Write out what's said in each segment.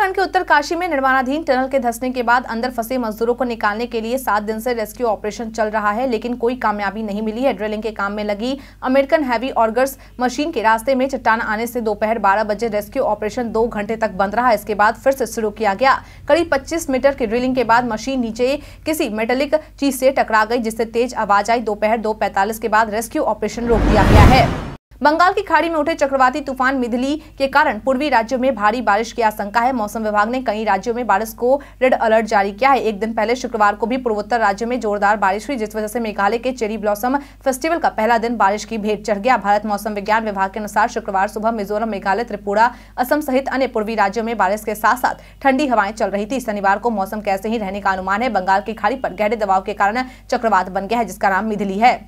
उत्तराखंड के उत्तरकाशी में निर्माणाधीन टनल के धसने के बाद अंदर फंसे मजदूरों को निकालने के लिए सात दिन से रेस्क्यू ऑपरेशन चल रहा है लेकिन कोई कामयाबी नहीं मिली है ड्रिलिंग के काम में लगी अमेरिकन हैवी ऑर्गर्स मशीन के रास्ते में चट्टान आने से दोपहर बारह बजे रेस्क्यू ऑपरेशन दो घंटे तक बंद रहा इसके बाद फिर से शुरू किया गया करीब पच्चीस मीटर की ड्रिलिंग के बाद मशीन नीचे किसी मेटेलिक चीज से टकरा गई जिससे तेज आवाज आई दोपहर दो पैंतालीस के बाद रेस्क्यू ऑपरेशन रोक दिया गया है बंगाल की खाड़ी में उठे चक्रवाती तूफान मिधली के कारण पूर्वी राज्यों में भारी बारिश की आशंका है मौसम विभाग ने कई राज्यों में बारिश को रेड अलर्ट जारी किया है एक दिन पहले शुक्रवार को भी पूर्वोत्तर राज्यों में जोरदार बारिश हुई जिस वजह से मेघालय के चेरी ब्लॉसम फेस्टिवल का पहला दिन बारिश की भेंट चढ़ गया भारत मौसम विज्ञान विभाग के अनुसार शुक्रवार सुबह मिजोरम मेघालय त्रिपुरा असम सहित अन्य पूर्वी राज्यों में बारिश के साथ साथ ठंडी हवाएं चल रही थी शनिवार को मौसम कैसे ही रहने का अनुमान है बंगाल की खाड़ी पर गहरे दबाव के कारण चक्रवात बन गया है जिसका नाम मिधली है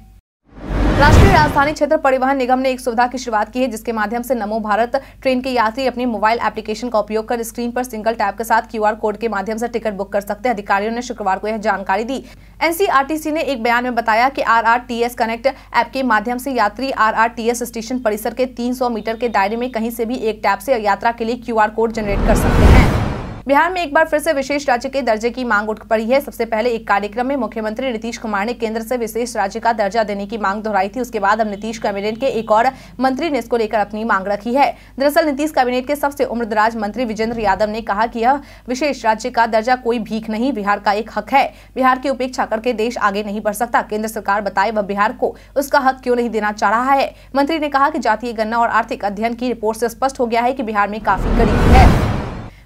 राष्ट्रीय राजधानी क्षेत्र परिवहन निगम ने एक सुविधा की शुरुआत की है जिसके माध्यम से नमो भारत ट्रेन के यात्री अपने मोबाइल एप्लीकेशन का उपयोग कर स्क्रीन पर सिंगल टैप के साथ क्यूआर कोड के माध्यम से टिकट बुक कर सकते हैं अधिकारियों ने शुक्रवार को यह जानकारी दी एनसीआरटीसी ने एक बयान में बताया कि आरआरटीएस कनेक्ट ऐप के माध्यम से यात्री आरआरटीएस स्टेशन परिसर के 300 मीटर के दायरे में कहीं से भी एक टैप से यात्रा के लिए क्यूआर कोड जनरेट कर सकते हैं बिहार में एक बार फिर से विशेष राज्य के दर्जे की मांग उठ पड़ी है सबसे पहले एक कार्यक्रम में मुख्यमंत्री नीतीश कुमार ने केंद्र से विशेष राज्य का दर्जा देने की मांग दोहराई थी उसके बाद अब नीतीश कैबिनेट के एक और मंत्री ने इसको लेकर अपनी मांग रखी है दरअसल नीतीश कैबिनेट के सबसे उम्र मंत्री विजेंद्र यादव ने कहा की यह विशेष राज्य का दर्जा कोई भीख नहीं बिहार का एक हक है बिहार की उपेक्षा करके देश आगे नहीं बढ़ सकता केंद्र सरकार बताए वह बिहार को उसका हक क्यों नहीं देना चाह रहा है मंत्री ने कहा की जातीय गन्ना और आर्थिक अध्ययन की रिपोर्ट ऐसी स्पष्ट हो गया है की बिहार में काफी गरीबी है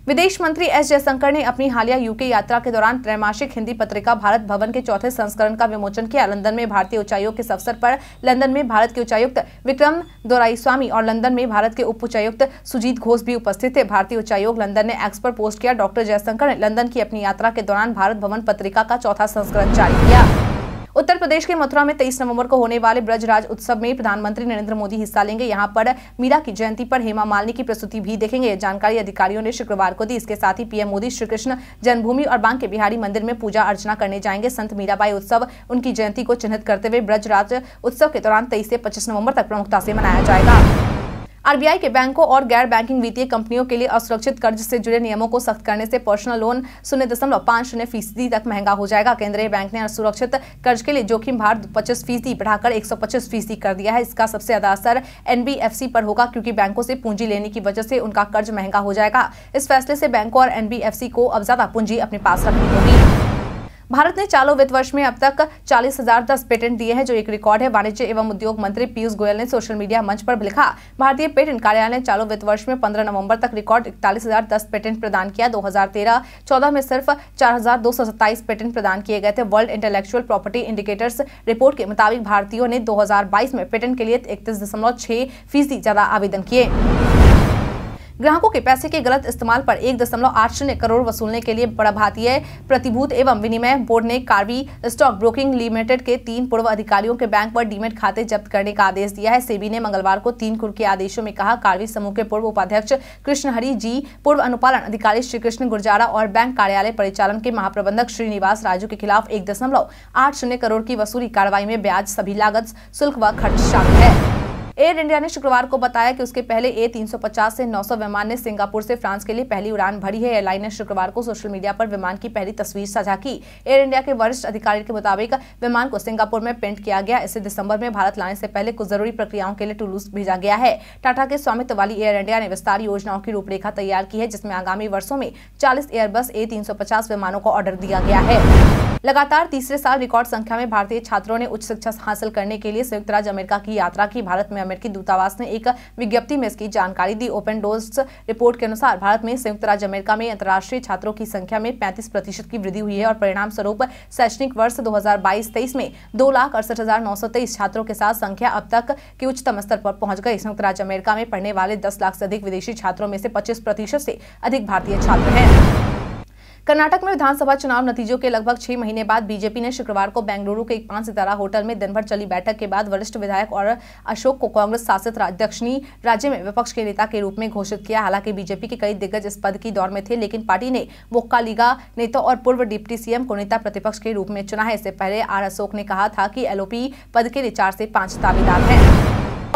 विदेश मंत्री एस जयशंकर ने अपनी हालिया यूके यात्रा के दौरान त्रैमासिक हिंदी पत्रिका भारत भवन के चौथे संस्करण का विमोचन किया लंदन में भारतीय उच्चायोग के अवसर पर लंदन में भारत के उच्चायुक्त विक्रम दोराईस्वामी और लंदन में भारत के उप उच्चायुक्त सुजीत घोष भी उपस्थित थे भारतीय उच्चायोग लंदन ने एक्स पर पोस्ट किया डॉक्टर जयशंकर ने लंदन की अपनी यात्रा के दौरान भारत भवन पत्रिका का चौथा संस्करण जारी किया उत्तर प्रदेश के मथुरा में तेईस नवम्बर को होने वाले ब्रजराज उत्सव में प्रधानमंत्री नरेंद्र मोदी हिस्सा लेंगे यहाँ पर मीरा की जयंती पर हेमा मालिनी की प्रस्तुति भी देखेंगे जानकारी अधिकारियों ने शुक्रवार को दी इसके साथ ही पीएम मोदी श्री कृष्ण जन्मभूमि और बांके बिहारी मंदिर में पूजा अर्चना करने जाएंगे संत मीराबाई उत्सव उनकी जयंती को चिन्हित करते हुए ब्रजराज उत्सव के दौरान तेईस से पच्चीस नवम्बर तक प्रमुखता से मनाया जाएगा आरबीआई के बैंकों और गैर बैंकिंग वित्तीय कंपनियों के लिए असुरक्षित कर्ज से जुड़े नियमों को सख्त करने से पर्सनल लोन शून्य दशमलव पांच शून्य फीसदी तक महंगा हो जाएगा केंद्रीय बैंक ने असुरक्षित कर्ज के लिए जोखिम भार पच्चीस फीसदी बढ़ाकर एक सौ पच्चीस फीसदी कर दिया है इसका सबसे ज्यादा असर एनबीएफसी पर होगा क्योंकि बैंकों से पूंजी लेने की वजह से उनका कर्ज महंगा हो जाएगा इस फैसले से बैंकों और एनबीएफसी को अब ज्यादा पूंजी अपने पास रखनी होगी भारत ने चालू वित्त वर्ष में अब तक चालीस हजार दस पेटेंट दिए हैं जो एक रिकॉर्ड है वाणिज्य एवं उद्योग मंत्री पीयूष गोयल ने सोशल मीडिया मंच पर लिखा भारतीय पेटेंट कार्यालय ने चालू वित्त वर्ष में पंद्रह नवंबर तक रिकॉर्ड इकतालीस हजार दस पेटेंट प्रदान किया दो हजार तेरह चौदह में सिर्फ चार हजार दो सौ सत्ताईस पेटेंट प्रदान किए गए थे world intellectual property indicators report के मुताबिक भारतीयों ने दो हजार बाईस में पेटेंट के लिए इकतीस दशमलव छह ज्यादा आवेदन किए ग्राहकों के पैसे के गलत इस्तेमाल पर एक दशमलव आठ शून्य करोड़ वसूलने के लिए बड़ा भारतीय प्रतिभूत एवं विनिमय बोर्ड ने कार्वी स्टॉक ब्रोकिंग लिमिटेड के तीन पूर्व अधिकारियों के बैंक पर डीमेट खाते जब्त करने का आदेश दिया है सेबी ने मंगलवार को तीन कुर के आदेशों में कहा कार्वी समूह के पूर्व उपाध्यक्ष कृष्णहरि जी पूर्व अनुपालन अधिकारी श्री कृष्ण गुर्जारा और बैंक कार्यालय परिचालन के महाप्रबंधक श्रीनिवास राजू के खिलाफ एक दशमलव आठ शून्य करोड़ की वसूली कार्रवाई में ब्याज सभी लागत शुल्क व खर्च शामिल है एयर इंडिया ने शुक्रवार को बताया कि उसके पहले ए 350 से 900 विमान ने सिंगापुर से फ्रांस के लिए पहली उड़ान भरी है एयरलाइन ने शुक्रवार को सोशल मीडिया पर विमान की पहली तस्वीर साझा की एयर इंडिया के वरिष्ठ अधिकारी के मुताबिक विमान को सिंगापुर में पेंट किया गया इसे दिसंबर में भारत लाने से पहले कुछ जरूरी प्रक्रियाओं के लिए टूलूस भेजा गया है टाटा के स्वामित्व वाली एयर इंडिया ने विस्तार योजनाओं की रूपरेखा तैयार की है जिसमें आगामी वर्षों में चालीस एयरबस ए तीन विमानों को ऑर्डर दिया गया है लगातार तीसरे साल रिकॉर्ड संख्या में भारतीय छात्रों ने उच्च शिक्षा हासिल करने के लिए संयुक्त राज्य अमेरिका की यात्रा की भारत में अमेरिकी दूतावास ने एक विज्ञप्ति में इसकी जानकारी दी ओपन डोर्स रिपोर्ट के अनुसार भारत में संयुक्त राज्य अमेरिका में अंतर्राष्ट्रीय छात्रों की संख्या में पैंतीस प्रतिशत की वृद्धि हुई है और परिणाम स्वरूप शैक्षणिक वर्ष दो हजार में दो लाख अड़सठ हजार नौ सौ तेईस छात्रों के साथ संख्या अब तक के उच्चतम स्तर पर पहुंच गई संयुक्त राज्य अमेरिका में पढ़ने वाले दस लाख से अधिक विदेशी छात्रों में से पच्चीस प्रतिशत से अधिक भारतीय छात्र हैं कर्नाटक में विधानसभा चुनाव नतीजों के लगभग छह महीने बाद बीजेपी ने शुक्रवार को बेंगलुरु के एक पांच सितारा होटल में दिनभर चली बैठक के बाद वरिष्ठ विधायक और अशोक को कांग्रेस शासित दक्षिणी राज्य में विपक्ष के नेता के रूप में घोषित किया हालांकि बीजेपी के कई दिग्गज इस पद की दौड़ में थे लेकिन पार्टी ने मुक्का लीगा नेता और पूर्व डिप्टी सीएम को नेता प्रतिपक्ष के रूप में चुना है इससे पहले आर अशोक ने कहा था कि एलओपी पद के लिए चार से पांच दावेदार हैं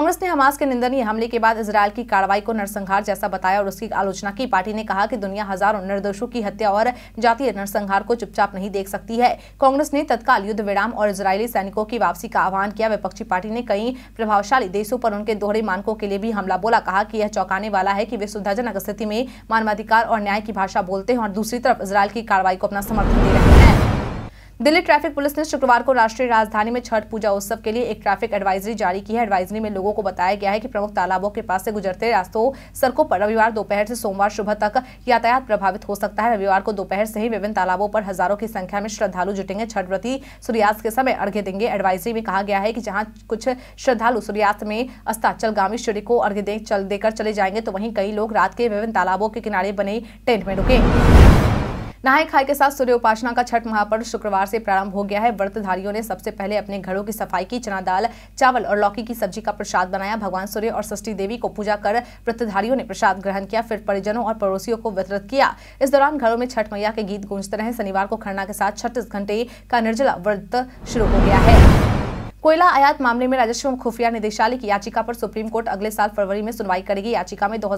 कांग्रेस ने हमास के निंदनीय हमले के बाद इसराइल की कार्रवाई को नरसंहार जैसा बताया और उसकी आलोचना की पार्टी ने कहा कि दुनिया हजारों निर्दोषों की हत्या और जातीय नरसंहार को चुपचाप नहीं देख सकती है कांग्रेस ने तत्काल युद्ध विराम और इसराइली सैनिकों की वापसी का आह्वान किया विपक्षी पार्टी ने कई प्रभावशाली देशों पर उनके दोहरे मानकों के लिए भी हमला बोला कहा कि यह चौंकाने वाला है कि वे सुविधाजनक स्थिति में मानवाधिकार और न्याय की भाषा बोलते हैं और दूसरी तरफ इसराइल की कार्रवाई को अपना समर्थन दे रहे हैं दिल्ली ट्रैफिक पुलिस ने शुक्रवार को राष्ट्रीय राजधानी में छठ पूजा उत्सव के लिए एक ट्रैफिक एडवाइजरी जारी की है एडवाइजरी में लोगों को बताया गया है कि प्रमुख तालाबों के पास से गुजरते रास्तों सड़कों पर रविवार दोपहर से सोमवार सुबह तक यातायात प्रभावित हो सकता है रविवार को दोपहर से ही विभिन्न तालाबों पर हजारों की संख्या में श्रद्धालु जुटेंगे छठ व्रति सूर्यास्त के समय अर्घ्य देंगे एडवाइजरी में कहा गया है कि जहाँ कुछ श्रद्धालु सूर्यास्त में अस्ताचलगामी सूर्य को अर्घ्य देकर चले जाएंगे तो वहीं कई लोग रात के विभिन्न तालाबों के किनारे बने टेंट में रुके नहाय खाए के साथ सूर्य उपासना का छठ महापर्व शुक्रवार से प्रारंभ हो गया है व्रतधारियों ने सबसे पहले अपने घरों की सफाई की चना दाल चावल और लौकी की सब्जी का प्रसाद बनाया भगवान सूर्य और सृष्टि देवी को पूजा कर व्रतधारियों ने प्रसाद ग्रहण किया फिर परिजनों और पड़ोसियों को वितरित किया इस दौरान घरों में छठ मैया के गीत गूंजते रहे शनिवार को खरना के साथ छत्तीस घंटे का निर्जला व्रत शुरू हो गया है कोयला आयात मामले में राजस्व खुफिया निदेशालय की याचिका पर सुप्रीम कोर्ट अगले साल फरवरी में सुनवाई करेगी याचिका में दो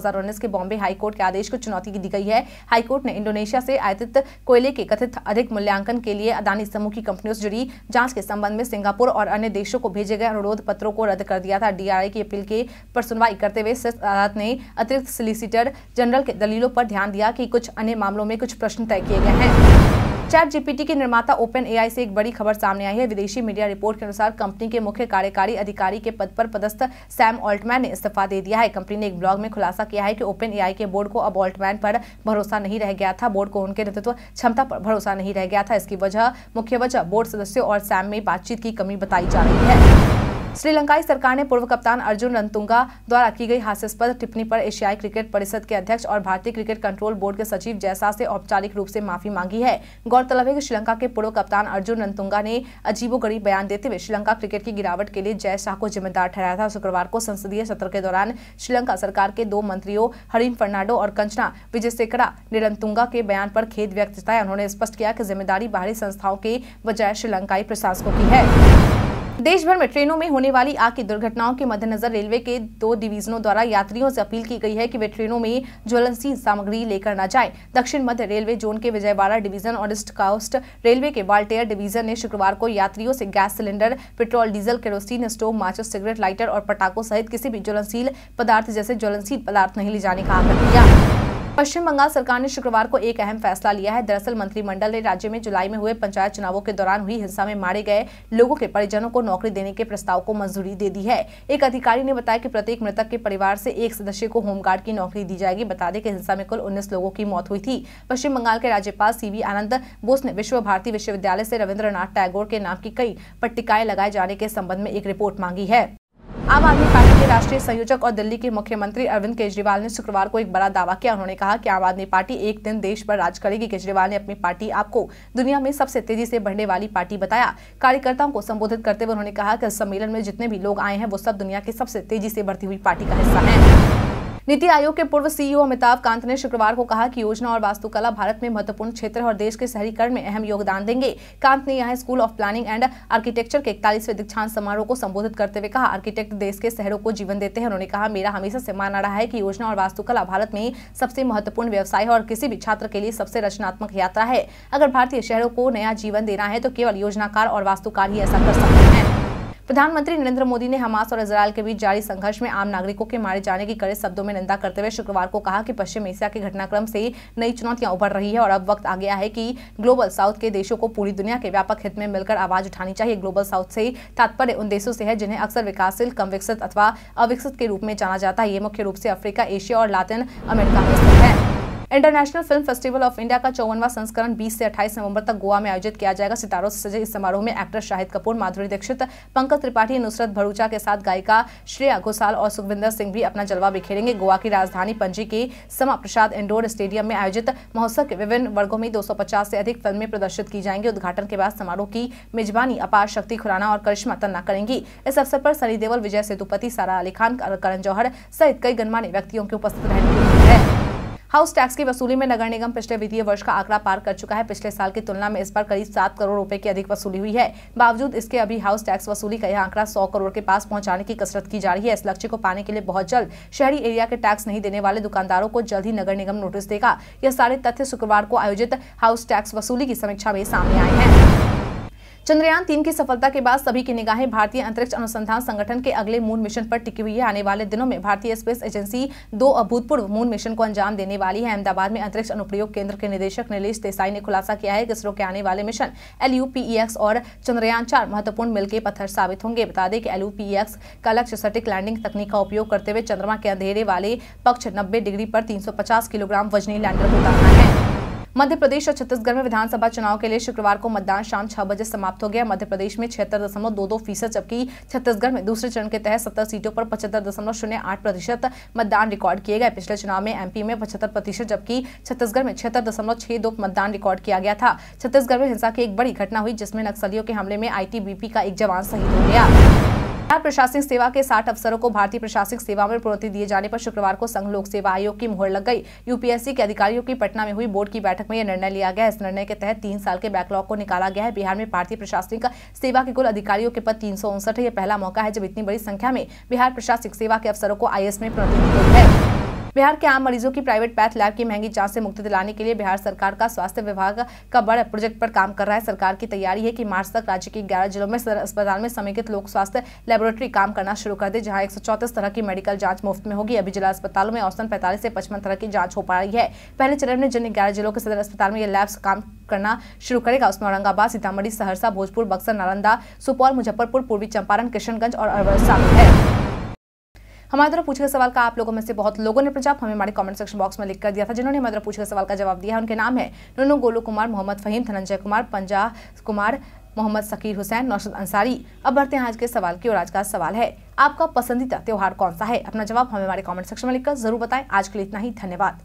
के बॉम्बे हाई कोर्ट के आदेश को चुनौती दी गई है हाईकोर्ट ने इंडोनेशिया से आयतित कोयले के कथित अधिक मूल्यांकन के लिए अदानी समूह की कंपनियों से जुड़ी जांच के संबंध में सिंगापुर और अन्य देशों को भेजे गए अनुरोध पत्रों को रद्द कर दिया था डीआरआई की अपील के पर सुनवाई करते हुए अदालत ने अतिरिक्त सोलिसिटर जनरल के दलीलों पर ध्यान दिया कि कुछ अन्य मामलों में कुछ प्रश्न तय किए गए हैं चैट जीपीटी के निर्माता ओपन एआई से एक बड़ी खबर सामने आई है विदेशी मीडिया रिपोर्ट के अनुसार कंपनी के मुख्य कार्यकारी अधिकारी के पद पर पदस्थ सैम ऑल्टमैन ने इस्तीफा दे दिया है कंपनी ने एक ब्लॉग में खुलासा किया है कि ओपन एआई के बोर्ड को अब ऑल्टमैन पर भरोसा नहीं रह गया था बोर्ड को उनके नेतृत्व क्षमता पर भरोसा नहीं रह गया था इसकी वजह मुख्य वजह बोर्ड सदस्यों और सैम में बातचीत की कमी बताई जा रही है श्रीलंकाई सरकार ने पूर्व कप्तान अर्जुन रंतुंगा द्वारा की गई हास्यास्पद टिप्पणी पर एशियाई क्रिकेट परिषद के अध्यक्ष और भारतीय क्रिकेट कंट्रोल बोर्ड के सचिव जैसा से औपचारिक रूप से माफी मांगी है गौरतलब है कि श्रीलंका के पूर्व कप्तान अर्जुन रंतुंगा ने अजीबो बयान देते हुए श्रीलंका क्रिकेट की गिरावट के लिए जय शाह को जिम्मेदार ठहराया था शुक्रवार को संसदीय सत्र के दौरान श्रीलंका सरकार के दो मंत्रियों हरिम फर्नाडो और कंचना विजयसेकरा ने रंतुंगा के बयान पर खेद व्यक्त जताया उन्होंने स्पष्ट किया कि जिम्मेदारी बाहरी संस्थाओं के बजाय श्रीलंकाई प्रशासकों की है देश भर में ट्रेनों में होने वाली आग की दुर्घटनाओं के मद्देनजर रेलवे के दो डिवीजनों द्वारा यात्रियों से अपील की गई है कि वे ट्रेनों में ज्वलनशील सामग्री लेकर न जाएं। दक्षिण मध्य रेलवे जोन के विजयवाड़ा डिवीजन और ईस्ट कास्ट रेलवे के वाल्टेयर डिवीजन ने शुक्रवार को यात्रियों से gas cylinder petrol diesel kerosene stove माचो सिगरेट लाइटर और पटाखों सहित किसी भी ज्वलनशील पदार्थ जैसे ज्वलनशील पदार्थ नहीं ले जाने का आग्रह किया पश्चिम बंगाल सरकार ने शुक्रवार को एक अहम फैसला लिया है दरअसल मंत्रिमंडल ने राज्य में जुलाई में हुए पंचायत चुनावों के दौरान हुई हिंसा में मारे गए लोगों के परिजनों को नौकरी देने के प्रस्ताव को मंजूरी दे दी है एक अधिकारी ने बताया कि प्रत्येक मृतक के परिवार से एक सदस्य को होमगार्ड की नौकरी दी जाएगी बता दें कि हिंसा में कुल उन्नीस लोगों की मौत हुई थी पश्चिम बंगाल के राज्यपाल सी आनंद बोस ने विश्व भारती विश्वविद्यालय से रविन्द्रनाथ टैगोर के नाम की कई पट्टिकाएं लगाए जाने के संबंध में एक रिपोर्ट मांगी है आम आदमी पार्टी के राष्ट्रीय संयोजक और दिल्ली के मुख्यमंत्री अरविंद केजरीवाल ने शुक्रवार को एक बड़ा दावा किया उन्होंने कहा कि आम आदमी पार्टी एक दिन देश पर राज करेगी केजरीवाल ने अपनी पार्टी आपको दुनिया में सबसे तेजी से बढ़ने वाली पार्टी बताया कार्यकर्ताओं को संबोधित करते हुए उन्होंने कहा कि इस सम्मेलन में जितने भी लोग आए हैं वो सब दुनिया की सबसे तेजी से बढ़ती हुई पार्टी का हिस्सा है नीति आयोग के पूर्व सीईओ e अमिताभ कांत ने शुक्रवार को कहा कि योजना और वास्तुकला भारत में महत्वपूर्ण क्षेत्र और देश के शहरीकरण में अहम योगदान देंगे कांत ने यहाँ school of planning and architecture के इकतालीसवें दीक्षांत समारोह को संबोधित करते हुए कहा आर्किटेक्ट देश के शहरों को जीवन देते हैं उन्होंने कहा मेरा हमेशा से माना रहा है की योजना और वास्तुकला भारत में सबसे महत्वपूर्ण व्यवसाय है और किसी भी छात्र के लिए सबसे रचनात्मक यात्रा है अगर भारतीय शहरों को नया जीवन देना है तो केवल योजनाकार और वास्तुकार ही ऐसा कर सकते हैं प्रधानमंत्री नरेंद्र मोदी ने हमास और इसराइल के बीच जारी संघर्ष में आम नागरिकों के मारे जाने की कड़े शब्दों में निंदा करते हुए शुक्रवार को कहा कि पश्चिम एशिया के घटनाक्रम से नई चुनौतियां उभर रही है और अब वक्त आ गया है कि ग्लोबल साउथ के देशों को पूरी दुनिया के व्यापक हित में मिलकर आवाज उठानी चाहिए ग्लोबल साउथ से तात्पर्य उन देशों से है जिन्हें अक्सर विकासशील कम विकसित अथवा अविकसित के रूप में जाना जाता है ये मुख्य रूप से अफ्रीका एशिया और लातिन अमेरिका में स्थित है international film festival of India का चौवनवा संस्करण बीस से 28 नवंबर तक गोवा में आयोजित किया जाएगा सितारों से सजे इस समारोह में एक्टर शाहिद कपूर माधुरी दीक्षित पंकज त्रिपाठी नुसरत भरूचा के साथ गायिका श्रेया घोषाल और सुखविंदर सिंह भी अपना जलवा बिखेरेंगे गोवा की राजधानी पंजी के समा प्रसाद इंडोर स्टेडियम में आयोजित महोत्सव के विभिन्न वर्गो में दो से अधिक फिल्में प्रदर्शित की जाएंगी उद्घाटन के बाद समारोह की मेजबानी अपार शक्ति खुराना और करिश्मा तन्ना करेंगी इस अवसर पर सनी देवल विजय सेतुपति सारा अली खान करण जौहर सहित कई गणमान्य व्यक्तियों के उपस्थित रहने है हाउस टैक्स की वसूली में नगर निगम पिछले वित्तीय वर्ष का आंकड़ा पार कर चुका है पिछले साल की तुलना में इस बार करीब सात करोड़ रुपए की अधिक वसूली हुई है बावजूद इसके अभी हाउस टैक्स वसूली का यह आंकड़ा सौ करोड़ के पास पहुंचाने की कसरत की जा रही है इस लक्ष्य को पाने के लिए बहुत जल्द शहरी एरिया के टैक्स नहीं देने वाले दुकानदारों को जल्द ही नगर निगम नोटिस देगा यह सारे तथ्य शुक्रवार को आयोजित हाउस टैक्स वसूली की समीक्षा में सामने आए हैं चंद्रयान तीन की सफलता के बाद सभी की निगाहें भारतीय अंतरिक्ष अनुसंधान संगठन के अगले मून मिशन पर टिकी हुई है आने वाले दिनों में भारतीय स्पेस एजेंसी दो अभूतपूर्व मून मिशन को अंजाम देने वाली है अहमदाबाद में अंतरिक्ष अनुप्रयोग केंद्र के निदेशक नीलेष देसाई ने खुलासा किया है कि इसरो के आने वाले मिशन एल और चंद्रयान चार महत्वपूर्ण मिलकर पत्थर साबित होंगे बता दें कि एल का लक्ष्य सटिक लैंडिंग तकनीक का उपयोग करते हुए चंद्रमा के अंधेरे वाले पक्ष नब्बे डिग्री पर तीन किलोग्राम वजनी लैंडर को उतारना है मध्य प्रदेश और छत्तीसगढ़ में विधानसभा चुनाव के लिए शुक्रवार को मतदान शाम छह बजे समाप्त हो गया मध्य प्रदेश में छिहत्तर दशमलव दो दो फीसद जबकि छत्तीसगढ़ में दूसरे चरण के तहत सत्तर सीटों पर पचहत्तर दशमलव शून्य आठ प्रतिशत मतदान रिकॉर्ड किए गए पिछले चुनाव में एमपी में पचहत्तर प्रतिशत जबकि छत्तीसगढ़ में छिहत्तर दशमलव छह दो मतदान रिकॉर्ड किया गया था छत्तीसगढ़ में हिंसा की एक बड़ी घटना हुई जिसमें नक्सलियों के हमले में आईटीबीपी का एक जवान शहीद हो गया बिहार प्रशासनिक सेवा के साठ अफसरों को भारतीय प्रशासनिक सेवा में प्रोत्ति दिए जाने पर शुक्रवार को संघ लोक सेवा आयोग की मुहर लग गई यूपीएससी के अधिकारियों की पटना में हुई बोर्ड की बैठक में यह निर्णय लिया गया इस निर्णय के तहत तीन साल के बैकलॉग को निकाला गया है बिहार में भारतीय प्रशासनिक सेवा के कुल अधिकारियों के पद तीन है यह पहला मौका है जब इतनी बड़ी संख्या में बिहार प्रशासनिक सेवा के अफसरों को आई में दी गई है बिहार के आम मरीजों की प्राइवेट पैथ लैब की महंगी जांच से मुक्ति दिलाने के लिए बिहार सरकार का स्वास्थ्य विभाग का बड़े प्रोजेक्ट पर काम कर रहा है सरकार की तैयारी है कि मार्च तक राज्य के ग्यारह जिलों में सदर अस्पताल में समेकित लोक स्वास्थ्य लेबोरेटरी काम करना शुरू कर दे जहाँ एक तरह की मेडिकल जाँच मुफ्त में होगी अभी जिला अस्पतालों में औसतन पैंतालीस से पचपन तरह की जाँच हो पा रही है पहले चरण में जिन ग्यारह जिलों के सदर अस्पताल में ये लैब्स काम करना शुरू करेगा उसमें औरंगाबाद सीतामढ़ी सहरसा भोजपुर बक्सर नालंदा सुपौल मुजफ्फरपुर पूर्वी चंपारण किशनगंज और अरवल शामिल है हमारे द्वारा पूछे गए सवाल का आप लोगों में से बहुत लोगों ने पंजाब हमें हमारे कमेंट सेक्शन बॉक्स में लिख कर दिया था जिन्होंने हमारे द्वारा पूछे गए सवाल का जवाब दिया उनके नाम है उन्होंने गोलू कुमार मोहम्मद फहीम धनंजय कुमार पंजा कुमार मोहम्मद सकीर हुसैन नौशद अंसारी अब बढ़ते हैं आज के सवाल की और आज का सवाल है आपका पसंदीदा त्यौहार कौन सा है अपना जवाब हमें हमारे कमेंट सेक्शन में लिखकर जरूर बताएं आज के लिए इतना ही धन्यवाद